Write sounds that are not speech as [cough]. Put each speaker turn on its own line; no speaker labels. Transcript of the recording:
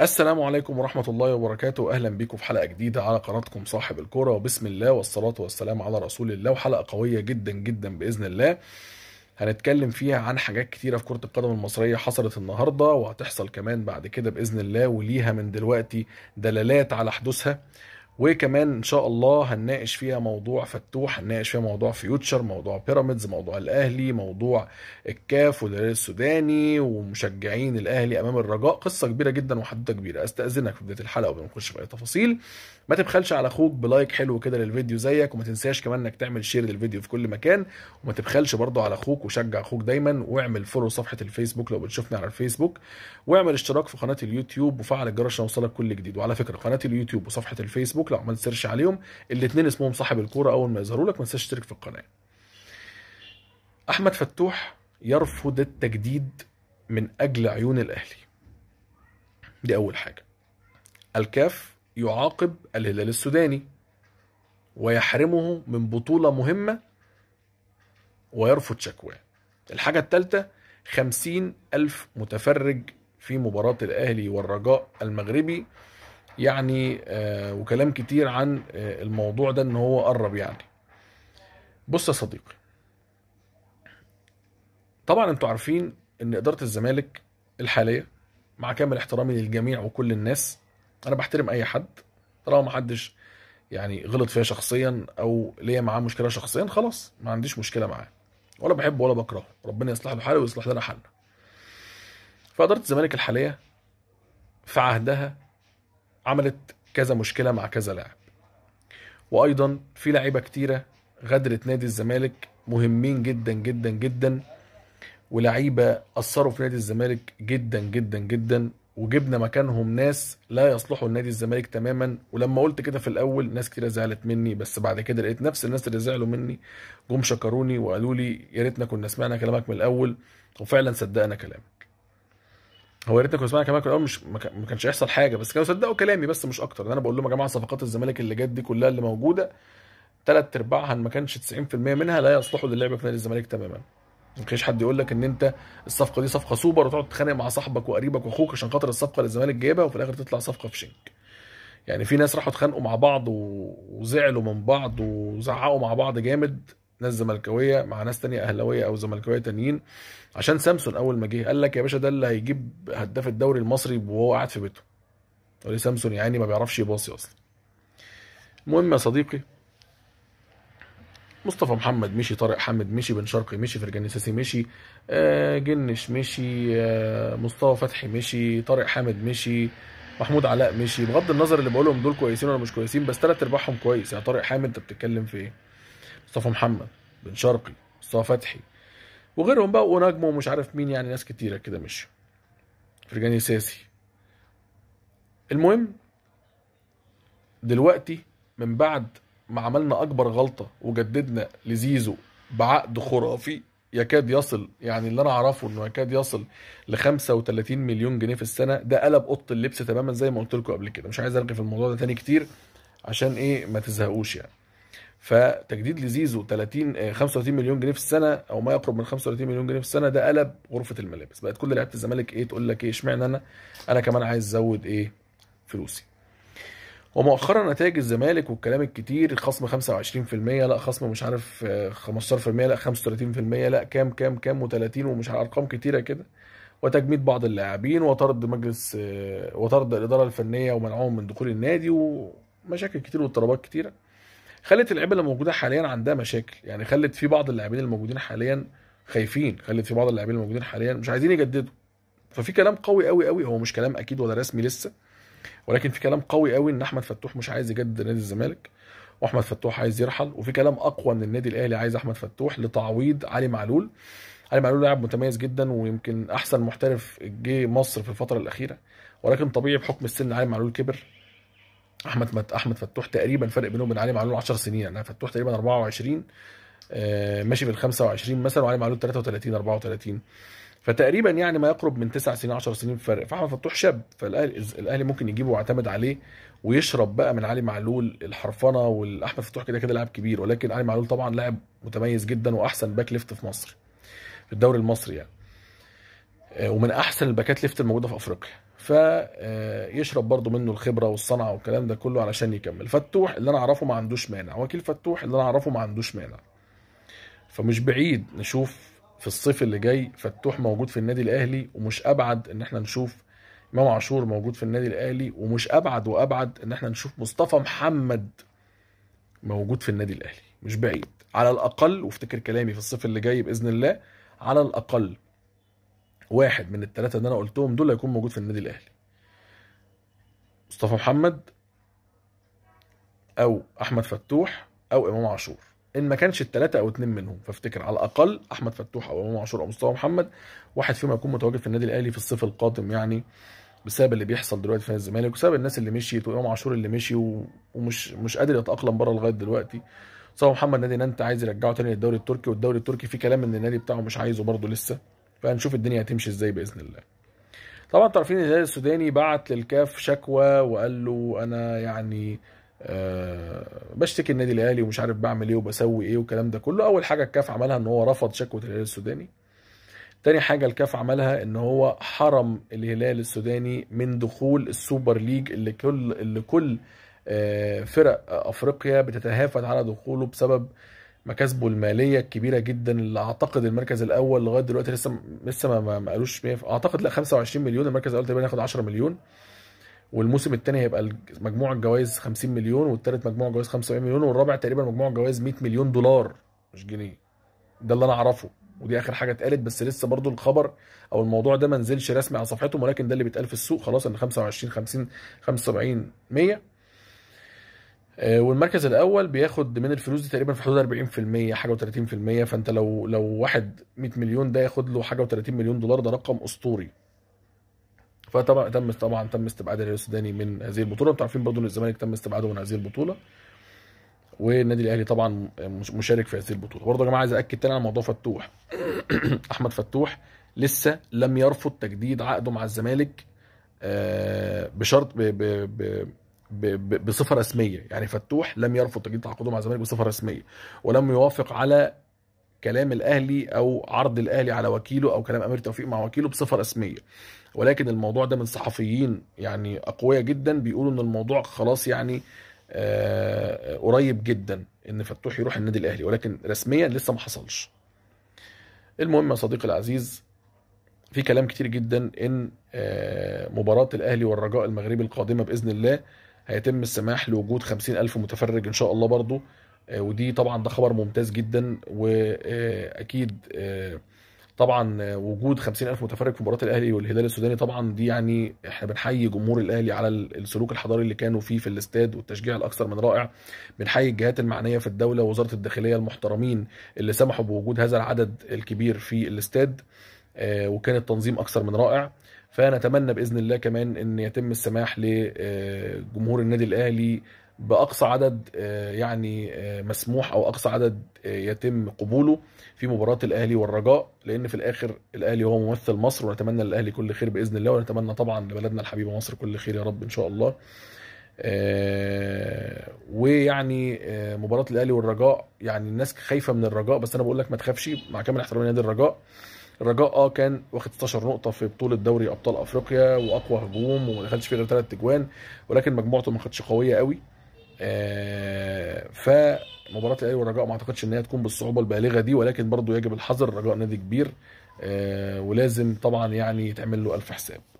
السلام عليكم ورحمة الله وبركاته أهلا بيكم في حلقة جديدة على قناتكم صاحب الكرة وبسم الله والصلاة والسلام على رسول الله وحلقة قوية جدا جدا بإذن الله هنتكلم فيها عن حاجات كتيرة في كرة القدم المصرية حصلت النهاردة وهتحصل كمان بعد كده بإذن الله وليها من دلوقتي دلالات على حدوثها وكمان ان شاء الله هنناقش فيها موضوع فتوح هنناقش فيها موضوع فيوتشر موضوع بيراميدز موضوع الاهلي موضوع الكاف والهلال السوداني ومشجعين الاهلي امام الرجاء قصه كبيره جدا وحدوته كبيره استاذنك في بدايه الحلقه وما نخش في اي تفاصيل ما تبخلش على اخوك بلايك حلو كده للفيديو زيك وما تنساش كمان انك تعمل شير للفيديو في كل مكان وما تبخلش برضه على اخوك وشجع اخوك دايما واعمل فولو صفحه الفيسبوك لو بتشوفني على الفيسبوك واعمل اشتراك في قناه اليوتيوب وفعل الجرس عشان يوصلك كل جديد وعلى فكره قناه اليوتيوب وصفحه الفيسبوك فيسبوك لو عملت سيرش عليهم الاثنين اسمهم صاحب الكوره اول ما يظهروا لك ما تنساش تشترك في القناه احمد فتوح يرفض التجديد من اجل عيون الاهلي دي اول حاجه الكاف يعاقب الهلال السوداني ويحرمه من بطولة مهمة ويرفض شكواه الحاجة الثالثة خمسين ألف متفرج في مباراة الأهلي والرجاء المغربي يعني آه، وكلام كتير عن آه، الموضوع ده ان هو قرب يعني بص يا صديقي طبعا انتوا عارفين ان اداره الزمالك الحاليه مع كامل احترامي للجميع وكل الناس انا بحترم اي حد طالما ما حدش يعني غلط فيها شخصيا او ليا معاه مشكله شخصيا خلاص ما عنديش مشكله معاه ولا بحبه ولا بكرهه ربنا يصلح له حاله ويصلح لنا حالنا فاداره الزمالك الحاليه في عهدها عملت كذا مشكله مع كذا لاعب وايضا في لعيبه كتيره غادرت نادي الزمالك مهمين جدا جدا جدا ولعيبه اثروا في نادي الزمالك جدا جدا جدا وجبنا مكانهم ناس لا يصلحوا لنادي الزمالك تماما ولما قلت كده في الاول ناس كتير زعلت مني بس بعد كده لقيت نفس الناس اللي زعلوا مني جم شكروني وقالوا لي يا ريتنا كنا سمعنا كلامك من الاول وفعلا صدقنا كلامك هو يا ريتنا كنا سمعنا كمان الاول مش ما كانش هيحصل حاجه بس كانوا صدقوا كلامي بس مش اكتر انا بقول لهم يا جماعه صفقات الزمالك اللي جت دي كلها اللي موجوده ثلاث ارباعها ان ما كانش 90% منها لا يصلحوا للعب في نادي الزمالك تماما ما كانش حد يقول لك ان انت الصفقه دي صفقه سوبر وتقعد تتخانق مع صاحبك وقريبك واخوك عشان خاطر الصفقه اللي الزمالك جايبها وفي الاخر تطلع صفقه في شنك يعني في ناس راحوا اتخانقوا مع بعض وزعلوا من بعض وزعقوا مع بعض جامد ناس زملكاويه مع ناس تانية اهلاويه او زملكاويه تانيين عشان سامسون اول ما جه قال لك يا باشا ده اللي هيجيب هداف الدوري المصري وهو قاعد في بيته وليه سامسون يعني ما بيعرفش يباصي اصلا المهم يا صديقي مصطفى محمد مشي طارق حامد مشي بن شرقي مشي فرجاني ساسي مشي آه جنش مشي آه مصطفى فتحي مشي طارق حامد مشي محمود علاء مشي بغض النظر اللي بقولهم دول كويسين ولا مش كويسين بس ثلاث ارباعهم كويس يعني طارق حامد انت بتتكلم في ايه مصطفى محمد بن شرقي مصطفى فتحي وغيرهم بقى ونجم ومش عارف مين يعني ناس كتيره كده مش فرجاني ساسي المهم دلوقتي من بعد ما عملنا اكبر غلطه وجددنا لزيزو بعقد خرافي يكاد يصل يعني اللي انا اعرفه انه يكاد يصل ل 35 مليون جنيه في السنه ده قلب اوضه اللبس تماما زي ما قلت لكم قبل كده مش عايز الغي في الموضوع ده تاني كتير عشان ايه ما تزهقوش يعني فتجديد لزيزو 30 35 آه، مليون جنيه في السنه او ما يقرب من 35 مليون جنيه في السنه ده قلب غرفه الملابس بقت كل لعيبه الزمالك ايه تقول لك ايه اشمعنى انا انا كمان عايز ازود ايه فلوسي ومؤخرا نتائج الزمالك والكلام الكتير خصم 25% لا خصم مش عارف 15% آه، لا 35% لا كام كام كام و30 ومش عارف ارقام كتيره كده وتجميد بعض اللاعبين وطرد مجلس آه، وطرد الاداره الفنيه ومنعهم من دخول النادي ومشاكل كتير واضطرابات كتيره خلت اللعيبه اللي موجوده حاليا عندها مشاكل يعني خلت في بعض اللاعبين الموجودين حاليا خايفين خلت في بعض اللاعبين الموجودين حاليا مش عايزين يجددوا ففي كلام قوي قوي قوي هو مش كلام اكيد ولا رسمي لسه ولكن في كلام قوي قوي ان احمد فتوح مش عايز يجدد نادي الزمالك واحمد فتوح عايز يرحل وفي كلام اقوى ان النادي الاهلي عايز احمد فتوح لتعويض علي معلول علي معلول لاعب متميز جدا ويمكن احسن محترف جه مصر في الفتره الاخيره ولكن طبيعي بحكم السن علي معلول كبر احمد مت... احمد فتوح تقريبا فرق بينهم وبين علي معلول 10 سنين يعني فتوح تقريبا 24 آه، ماشي بال 25 مثلا وعلي معلول 33 34 فتقريبا يعني ما يقرب من 9 سنين 10 سنين فرق فاحمد فتوح شاب فالاهلي الاهلي ممكن يجيبه ويعتمد عليه ويشرب بقى من علي معلول الحرفنه والاحمد فتوح كده كده لاعب كبير ولكن علي معلول طبعا لاعب متميز جدا واحسن باك ليفت في مصر في الدوري المصري يعني آه، ومن احسن الباكات ليفت الموجوده في افريقيا فيشرب آه، برضه منه الخبره والصنعه والكلام ده كله علشان يكمل فتوح اللي انا اعرفه ما عندوش مانع وكيل فتوح اللي انا اعرفه ما عندوش مانع فمش بعيد نشوف في الصيف اللي جاي فتوح موجود في النادي الاهلي ومش ابعد ان احنا نشوف امام عاشور موجود في النادي الاهلي ومش ابعد وابعد ان احنا نشوف مصطفى محمد موجود في النادي الاهلي مش بعيد على الاقل وافتكر كلامي في الصيف اللي جاي باذن الله على الاقل واحد من الثلاثه اللي انا قلتهم دول هيكون موجود في النادي الاهلي مصطفى محمد او احمد فتوح او امام عاشور ان ما كانش الثلاثه او اتنين منهم فافتكر على الاقل احمد فتوح او امام عاشور او مصطفى محمد واحد فيهم هيكون متواجد في النادي الاهلي في الصيف القادم يعني بسبب اللي بيحصل دلوقتي في الزمالك وبسبب الناس اللي مشيت وامام عاشور اللي مشي ومش مش قادر يتاقلم بره لغايه دلوقتي مصطفى محمد نادي نانت عايز يرجعه تاني للدوري التركي والدوري التركي في كلام ان النادي بتاعه مش عايزه برضه لسه فهنشوف الدنيا هتمشي ازاي باذن الله طبعا انتوا عارفين الهلال السوداني بعت للكاف شكوى وقال له انا يعني أه بشتكي النادي الاهلي ومش عارف بعمل ايه وبسوي ايه والكلام ده كله اول حاجه الكاف عملها ان هو رفض شكوى الهلال السوداني تاني حاجه الكاف عملها ان هو حرم الهلال السوداني من دخول السوبر ليج اللي كل اللي كل آه، فرق افريقيا بتتهافت على دخوله بسبب مكاسبه الماليه الكبيره جدا اللي اعتقد المركز الاول لغايه دلوقتي لسه لسه ما, قالوش 100 اعتقد لا 25 مليون المركز الاول تقريبا هياخد 10 مليون والموسم الثاني هيبقى مجموع الجوائز 50 مليون والثالث مجموع الجوائز 75 مليون والرابع تقريبا مجموع الجوائز 100 مليون دولار مش جنيه ده اللي انا اعرفه ودي اخر حاجه اتقالت بس لسه برضو الخبر او الموضوع ده ما نزلش رسمي على صفحتهم ولكن ده اللي بيتقال في السوق خلاص ان 25 50 75 100 آه، والمركز الاول بياخد من الفلوس دي تقريبا في حدود 40% حاجه و30% فانت لو لو واحد 100 مليون ده ياخد له حاجه و30 مليون دولار ده رقم اسطوري فطبعا تم طبعا تم استبعاد الهلال السوداني من هذه البطوله انتوا عارفين برضه ان الزمالك تم استبعاده من هذه البطوله والنادي الاهلي طبعا مشارك في هذه البطوله برضه يا جماعه عايز اكد تاني على موضوع فتوح [clears throat] احمد فتوح لسه لم يرفض تجديد عقده مع الزمالك آه، بشرط ب ب ب بصفه رسميه يعني فتوح لم يرفض تجديد تعاقده مع الزمالك بصفه رسميه ولم يوافق على كلام الاهلي او عرض الاهلي على وكيله او كلام امير توفيق مع وكيله بصفه رسميه ولكن الموضوع ده من صحفيين يعني اقوياء جدا بيقولوا ان الموضوع خلاص يعني آه قريب جدا ان فتوح يروح النادي الاهلي ولكن رسميا لسه ما حصلش المهم يا صديقي العزيز في كلام كتير جدا ان آه، مباراه الاهلي والرجاء المغربي القادمه باذن الله هيتم السماح لوجود خمسين ألف متفرج إن شاء الله برضو آه، ودي طبعا ده خبر ممتاز جدا وأكيد آه، آه، طبعا وجود خمسين ألف متفرج في مباراة الأهلي والهلال السوداني طبعا دي يعني احنا بنحيي جمهور الأهلي على السلوك الحضاري اللي كانوا فيه في الاستاد والتشجيع الأكثر من رائع بنحيي الجهات المعنية في الدولة ووزارة الداخلية المحترمين اللي سمحوا بوجود هذا العدد الكبير في الاستاد وكان التنظيم أكثر من رائع فنتمنى باذن الله كمان ان يتم السماح لجمهور آه، النادي الاهلي باقصى عدد آه، يعني آه، مسموح او اقصى عدد يتم قبوله في مباراه الاهلي والرجاء لان في الاخر الاهلي هو ممثل مصر ونتمنى للاهلي كل خير باذن الله ونتمنى طبعا لبلدنا الحبيبه مصر كل خير يا رب ان شاء الله ويعني مباراه الاهلي والرجاء يعني الناس خايفه من الرجاء بس انا بقول لك ما تخافش مع كامل احترامي لنادي الرجاء الرجاء اه كان واخد 16 نقطه في بطوله دوري ابطال افريقيا واقوى هجوم وما دخلش فيه غير ثلاث تجوان ولكن مجموعته ما كانتش قويه قوي آه فمباراه الاهلي والرجاء ما اعتقدش ان هي تكون بالصعوبه البالغه دي ولكن برضو يجب الحذر الرجاء نادي كبير آه ولازم طبعا يعني يتعمل له الف حساب